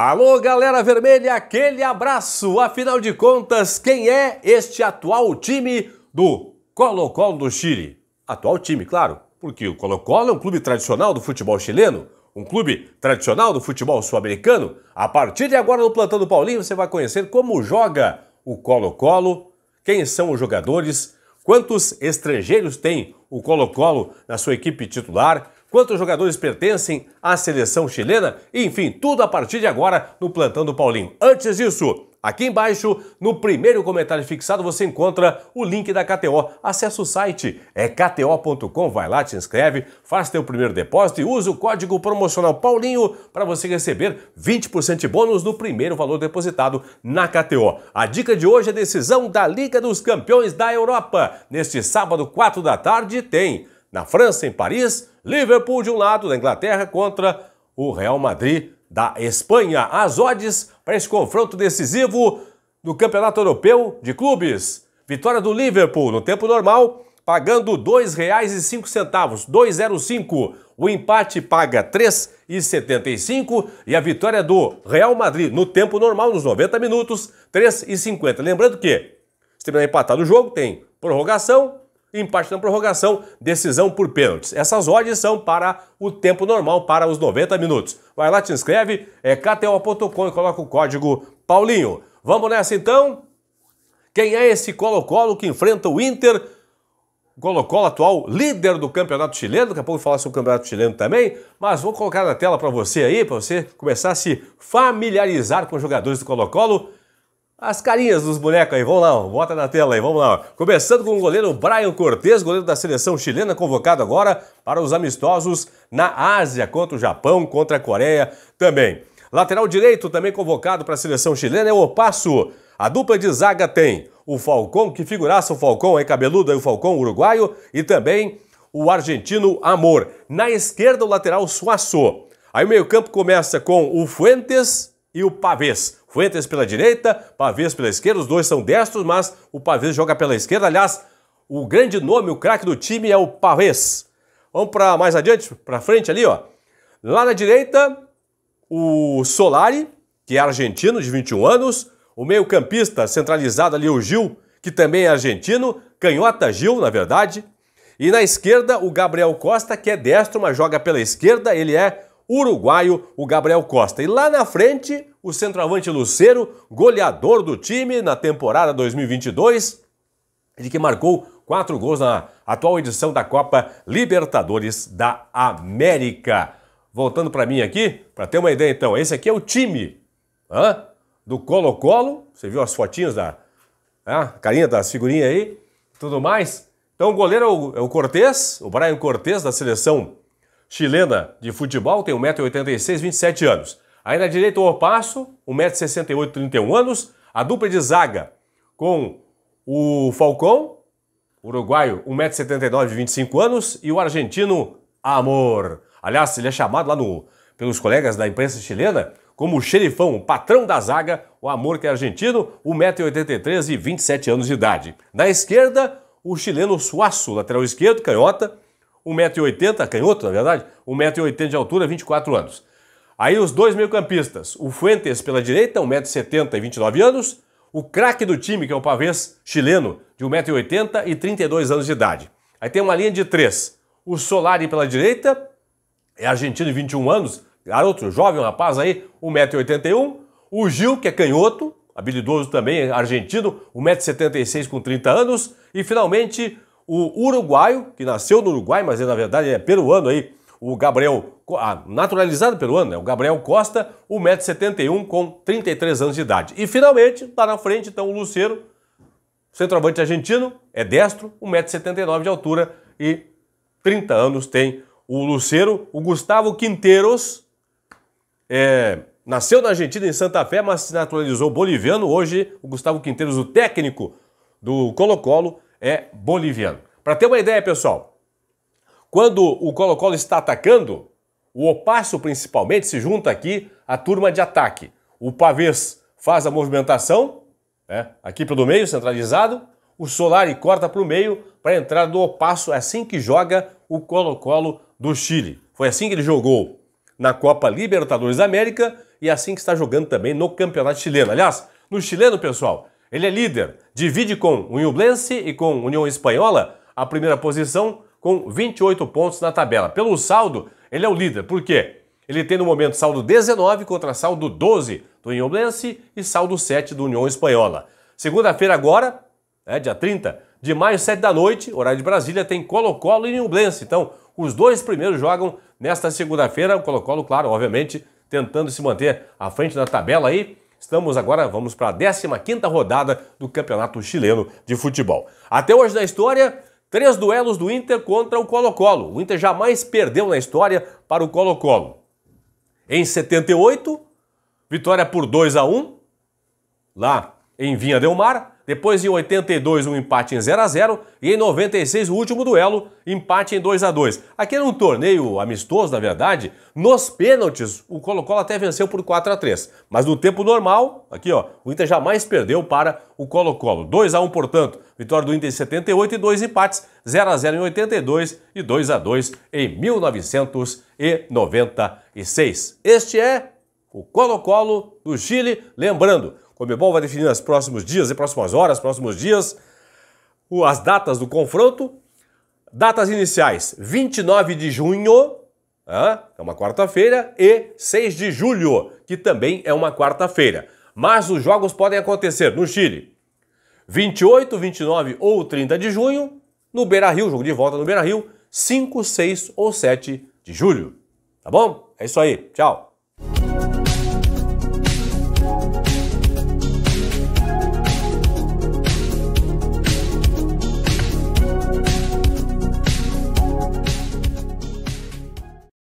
Alô, galera vermelha, aquele abraço! Afinal de contas, quem é este atual time do Colo-Colo do Chile? Atual time, claro, porque o Colo-Colo é um clube tradicional do futebol chileno, um clube tradicional do futebol sul-americano. A partir de agora no Plantão do Paulinho, você vai conhecer como joga o Colo-Colo, quem são os jogadores, quantos estrangeiros tem o Colo-Colo na sua equipe titular, quantos jogadores pertencem à seleção chilena, enfim, tudo a partir de agora no Plantão do Paulinho. Antes disso, Aqui embaixo, no primeiro comentário fixado, você encontra o link da KTO. Acesse o site, é kto.com, vai lá, te inscreve, faz teu primeiro depósito e usa o código promocional Paulinho para você receber 20% de bônus no primeiro valor depositado na KTO. A dica de hoje é a decisão da Liga dos Campeões da Europa. Neste sábado, 4 da tarde, tem na França, em Paris, Liverpool de um lado da Inglaterra contra o Real Madrid da Espanha. As odds para esse confronto decisivo do Campeonato Europeu de Clubes. Vitória do Liverpool no tempo normal, pagando R$ 2,05, 2,05. O empate paga R$ 3,75 e a vitória do Real Madrid no tempo normal, nos 90 minutos, R$ 3,50. Lembrando que, se terminar empatado o jogo, tem prorrogação, Empate na prorrogação, decisão por pênaltis. Essas odds são para o tempo normal, para os 90 minutos. Vai lá, te inscreve, é kto.com e coloca o código Paulinho. Vamos nessa então? Quem é esse Colo-Colo que enfrenta o Inter? Colo-Colo atual líder do campeonato chileno, daqui a pouco eu vou falar sobre o campeonato chileno também, mas vou colocar na tela para você aí, para você começar a se familiarizar com os jogadores do Colo-Colo as carinhas dos bonecos aí, vamos lá, ó. bota na tela aí, vamos lá. Ó. Começando com o goleiro Brian Cortes, goleiro da seleção chilena, convocado agora para os amistosos na Ásia, contra o Japão, contra a Coreia também. Lateral direito também convocado para a seleção chilena é o Opasso. A dupla de zaga tem o Falcão, que figuraça o Falcão, é cabeludo, aí é o Falcão uruguaio, e também o argentino Amor. Na esquerda, o lateral Suassô. Aí o meio campo começa com o Fuentes e o Pavés. Fuentes pela direita, Pavês pela esquerda, os dois são destros, mas o Pavês joga pela esquerda. Aliás, o grande nome, o craque do time é o Pavês. Vamos para mais adiante, para frente ali, ó. Lá na direita, o Solari, que é argentino, de 21 anos. O meio-campista centralizado ali, o Gil, que também é argentino. Canhota Gil, na verdade. E na esquerda, o Gabriel Costa, que é destro, mas joga pela esquerda. Ele é uruguaio, o Gabriel Costa. E lá na frente, o centroavante Lucero, goleador do time na temporada 2022, de que marcou quatro gols na atual edição da Copa Libertadores da América. Voltando para mim aqui, para ter uma ideia então, esse aqui é o time hã? do Colo-Colo. Você viu as fotinhas da a carinha das figurinhas aí, tudo mais. Então o goleiro é o, é o Cortez, o Brian Cortez da seleção Chilena de futebol, tem 1,86m, 27 anos. Aí na direita, o Opasso, 1,68m, 31 anos. A dupla de zaga com o Falcão, uruguaio, 1,79m, 25 anos. E o argentino, Amor. Aliás, ele é chamado lá no, pelos colegas da imprensa chilena como o xerifão, o patrão da zaga, o Amor, que é argentino, 1,83m e 27 anos de idade. Na esquerda, o chileno Suaço, lateral esquerdo, canhota, 1,80m, canhoto na verdade, 1,80m de altura, 24 anos. Aí os dois meio-campistas, o Fuentes pela direita, 1,70m e 29 anos, o craque do time, que é o pavês chileno, de 1,80m e 32 anos de idade. Aí tem uma linha de três, o Solari pela direita, é argentino de 21 anos, garoto, jovem, rapaz aí, 1,81m, o Gil, que é canhoto, habilidoso também, argentino, 1,76m com 30 anos, e finalmente o uruguaio, que nasceu no Uruguai, mas ele, é, na verdade é peruano aí, o Gabriel, ah, naturalizado peruano, né? o Gabriel Costa, 1,71m com 33 anos de idade. E finalmente, lá tá na frente, então, o Lucero, centroavante argentino, é destro, 1,79m de altura e 30 anos tem o Lucero. O Gustavo Quinteiros é, nasceu na Argentina, em Santa Fé, mas se naturalizou boliviano. Hoje, o Gustavo Quinteiros, o técnico do Colo-Colo, é boliviano. Para ter uma ideia, pessoal, quando o Colo-Colo está atacando, o Opasso principalmente se junta aqui à turma de ataque. O Pavês faz a movimentação, né, aqui pelo meio, centralizado. O Solari corta para o meio para entrar no do Opasso. É assim que joga o Colo-Colo do Chile. Foi assim que ele jogou na Copa Libertadores da América e é assim que está jogando também no Campeonato Chileno. Aliás, no chileno, pessoal, ele é líder, divide com o Nublense e com União Espanhola a primeira posição com 28 pontos na tabela. Pelo saldo, ele é o líder. Por quê? Ele tem no momento saldo 19 contra saldo 12 do Inhoblense e saldo 7 do União Espanhola. Segunda-feira agora, é dia 30 de maio, 7 da noite, horário de Brasília, tem Colo-Colo e Inhoblense. Então, os dois primeiros jogam nesta segunda-feira. O Colo-Colo, claro, obviamente, tentando se manter à frente da tabela aí, Estamos agora, vamos para a 15ª rodada do Campeonato Chileno de Futebol. Até hoje na história, três duelos do Inter contra o Colo-Colo. O Inter jamais perdeu na história para o Colo-Colo. Em 78, vitória por 2 a 1 lá em Vinha Del Mar. Depois em 82 um empate em 0 a 0 e em 96 o último duelo, empate em 2 a 2. Aqui era um torneio amistoso, na verdade. Nos pênaltis, o Colo-Colo até venceu por 4 a 3, mas no tempo normal, aqui ó, o Inter jamais perdeu para o Colo-Colo. 2 a 1, portanto, vitória do Inter em 78 e dois empates, 0 a 0 em 82 e 2 a 2 em 1996. Este é o Colo-Colo do Chile, lembrando, Comebol vai definir nos próximos dias e próximas horas, próximos dias, as datas do confronto. Datas iniciais: 29 de junho, é uma quarta-feira, e 6 de julho, que também é uma quarta-feira. Mas os jogos podem acontecer no Chile 28, 29 ou 30 de junho, no Beira Rio, jogo de volta no Beira Rio, 5, 6 ou 7 de julho. Tá bom? É isso aí. Tchau.